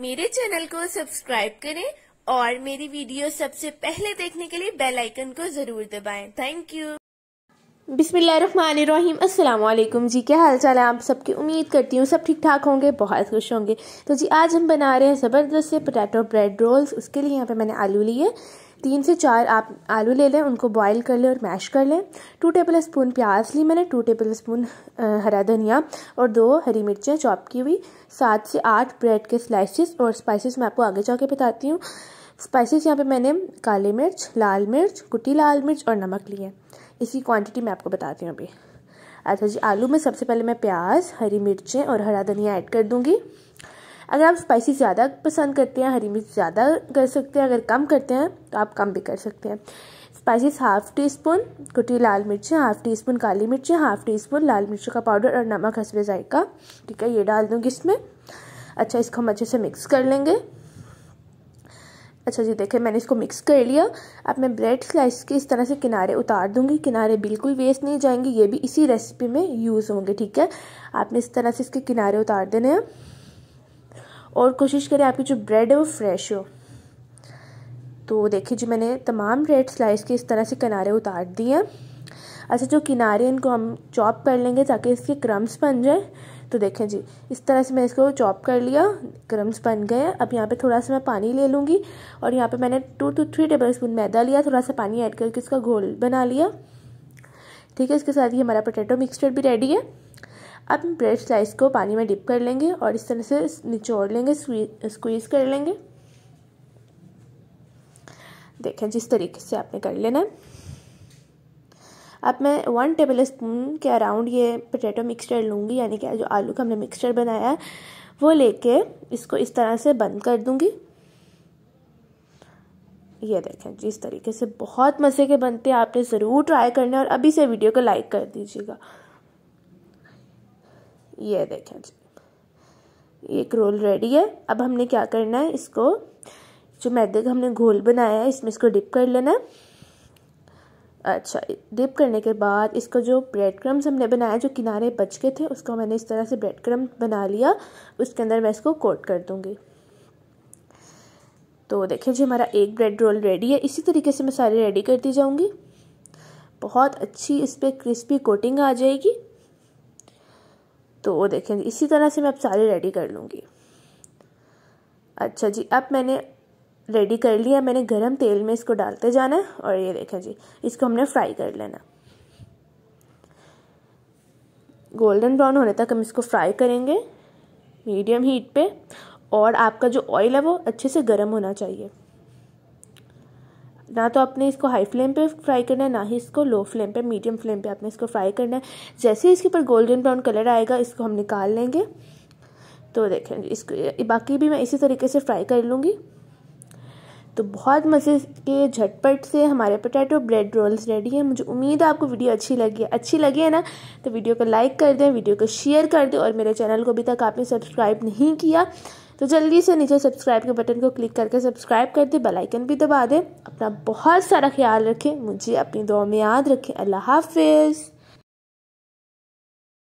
मेरे चैनल को सब्सक्राइब करें और मेरी वीडियो सबसे पहले देखने के लिए बेल आइकन को ज़रूर दबाएं थैंक यू बिस्मिल्लाम अल्लाम जी क्या हाल चाल है आप सबकी उम्मीद करती हूँ सब ठीक ठाक होंगे बहुत खुश होंगे तो जी आज हम बना रहे हैं ज़बरदस्त से पोटैटो ब्रेड रोल्स उसके लिए यहाँ पे मैंने आलू लिए तीन से चार आप आलू ले लें उनको बॉईल कर लें और मैश कर लें टू टेबल स्पून प्याज ली मैंने टू टेबल स्पून हरा धनिया और दो हरी मिर्चें चॉप की हुई सात से आठ ब्रेड के स्लाइसिस और स्पाइसिस मैं आपको आगे जाके बताती हूँ स्पाइसिस यहाँ पे मैंने काली मिर्च लाल मिर्च कुटी लाल मिर्च और नमक लिए इसी क्वांटिटी मैं आपको बताती हूँ अभी अच्छा जी आलू में सबसे पहले मैं प्याज हरी मिर्चें और हरा धनिया ऐड कर दूँगी अगर आप स्पाइसी ज़्यादा पसंद करते हैं हरी मिर्च ज़्यादा कर सकते हैं अगर कम करते हैं तो आप कम भी कर सकते हैं स्पाइसेस हाफ टी स्पून कुटी लाल मिर्चें हाफ टी स्पून काली मिर्चें हाफ टी स्पून लाल मिर्चों का पाउडर और नमक हंसवे जायका ठीक है ये डाल दूँगी इसमें अच्छा इसको हम अच्छे से मिक्स कर लेंगे अच्छा जी देखिए मैंने इसको मिक्स कर लिया अब मैं ब्रेड स्लाइस के इस तरह से किनारे उतार दूंगी किनारे बिल्कुल वेस्ट नहीं जाएंगे ये भी इसी रेसिपी में यूज़ होंगे ठीक है आपने इस तरह से इसके किनारे उतार देने हैं और कोशिश करें आपकी जो ब्रेड है वो फ्रेश हो तो देखिए जी मैंने तमाम ब्रेड स्लाइस के इस तरह से किनारे उतार दिए हैं अच्छा जो किनारे इनको हम चॉप कर लेंगे ताकि इसके क्रम्स बन जाए तो देखें जी इस तरह से मैं इसको चॉप कर लिया क्रम्स बन गए अब यहाँ पे थोड़ा सा मैं पानी ले लूँगी और यहाँ पे मैंने two two three tablespoon मैदा लिया थोड़ा सा पानी ऐड करके इसका घोल बना लिया ठीक है इसके साथ ही हमारा पोटैटो मिक्सचर भी रेडी है अब हम ब्रेड स्लाइस को पानी में डिप कर लेंगे और इस तरह से निचोड़ लेंगे स्क्वीज़ कर लेंगे देखें जिस तरीके से आपने कर लेना है अब मैं वन टेबल स्पून के अराउंड ये पोटैटो मिक्सचर लूँगी यानी कि जो आलू का हमने मिक्सचर बनाया है वो लेके इसको इस तरह से बंद कर दूँगी ये देखें जी इस तरीके से बहुत मज़े के बनते हैं आपने ज़रूर ट्राई करना और अभी से वीडियो को लाइक कर दीजिएगा ये देखें जी ये रोल रेडी है अब हमने क्या करना है इसको जो मैदे का हमने घोल बनाया है इसमें इसको डिप कर लेना है अच्छा डिप करने के बाद इसको जो ब्रेड क्रम्स हमने बनाया जो किनारे बच के थे उसको मैंने इस तरह से ब्रेड क्रम बना लिया उसके अंदर मैं इसको कोट कर दूँगी तो देखिए जी हमारा एक ब्रेड रोल रेडी है इसी तरीके से मैं सारे रेडी करती जाऊँगी बहुत अच्छी इस पर क्रिस्पी कोटिंग आ जाएगी तो वो देखें इसी तरह से मैं अब सारे रेडी कर लूँगी अच्छा जी अब मैंने रेडी कर लिया मैंने गरम तेल में इसको डालते जाना है और ये देखें जी इसको हमने फ्राई कर लेना गोल्डन ब्राउन होने तक हम इसको फ्राई करेंगे मीडियम हीट पे और आपका जो ऑयल है वो अच्छे से गर्म होना चाहिए ना तो आपने इसको हाई फ्लेम पे फ्राई करना है ना ही इसको लो फ्लेम पे मीडियम फ्लेम पे आपने इसको फ्राई करना है जैसे ही इसके ऊपर गोल्डन ब्राउन कलर आएगा इसको हम निकाल लेंगे तो देखें इसको बाकी भी मैं इसी तरीके से फ्राई कर लूँगी तो बहुत मज़े के झटपट से हमारे पोटैटो ब्रेड रोल्स रेडी हैं मुझे उम्मीद है आपको वीडियो अच्छी लगी है अच्छी लगी है ना तो वीडियो को लाइक कर दें वीडियो को शेयर कर दें और मेरे चैनल को अभी तक आपने सब्सक्राइब नहीं किया तो जल्दी से नीचे सब्सक्राइब के बटन को क्लिक करके सब्सक्राइब कर दें बेलाइकन भी दबा दें अपना बहुत सारा ख्याल रखें मुझे अपनी दुआ में याद रखें अल्लाह हाफिज़